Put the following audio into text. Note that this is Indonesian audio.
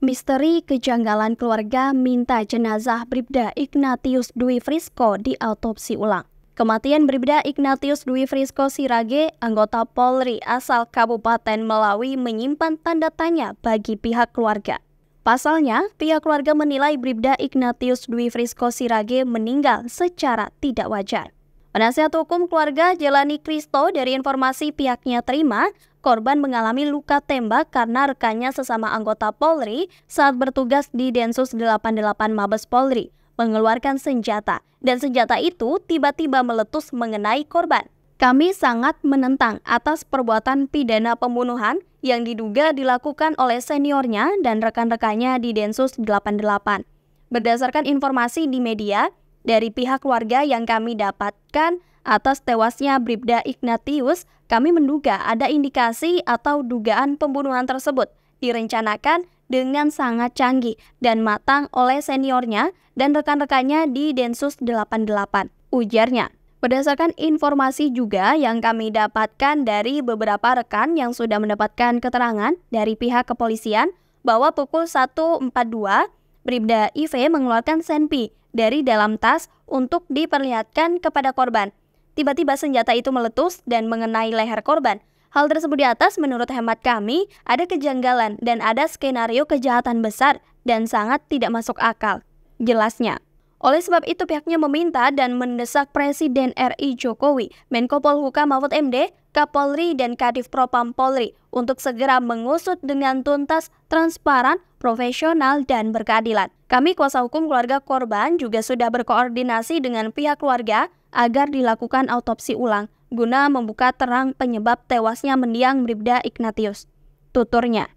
Misteri kejanggalan keluarga minta jenazah Bribda Ignatius Dwi Frisco autopsi ulang. Kematian Bribda Ignatius Dwi Frisco Sirage, anggota Polri asal Kabupaten Melawi menyimpan tanda tanya bagi pihak keluarga. Pasalnya, pihak keluarga menilai Bribda Ignatius Dwi Frisco Sirage meninggal secara tidak wajar. Penasihat hukum keluarga Jelani Kristo dari informasi pihaknya terima, korban mengalami luka tembak karena rekannya sesama anggota Polri saat bertugas di Densus 88 Mabes Polri mengeluarkan senjata dan senjata itu tiba-tiba meletus mengenai korban. Kami sangat menentang atas perbuatan pidana pembunuhan yang diduga dilakukan oleh seniornya dan rekan-rekannya di Densus 88. Berdasarkan informasi di media, dari pihak keluarga yang kami dapatkan atas tewasnya Bribda Ignatius, kami menduga ada indikasi atau dugaan pembunuhan tersebut direncanakan dengan sangat canggih dan matang oleh seniornya dan rekan-rekannya di Densus 88, ujarnya. Berdasarkan informasi juga yang kami dapatkan dari beberapa rekan yang sudah mendapatkan keterangan dari pihak kepolisian bahwa pukul 1.42 Bribda IV mengeluarkan senpi dari dalam tas untuk diperlihatkan kepada korban. Tiba-tiba senjata itu meletus dan mengenai leher korban. Hal tersebut di atas menurut hemat kami ada kejanggalan dan ada skenario kejahatan besar dan sangat tidak masuk akal. Jelasnya. Oleh sebab itu pihaknya meminta dan mendesak Presiden RI Jokowi, Menko Polhukam Mahfud MD, Kapolri dan Kadif Propam Polri untuk segera mengusut dengan tuntas, transparan, profesional dan berkeadilan. Kami kuasa hukum keluarga korban juga sudah berkoordinasi dengan pihak keluarga agar dilakukan autopsi ulang guna membuka terang penyebab tewasnya mendiang Bribda Ignatius. Tuturnya.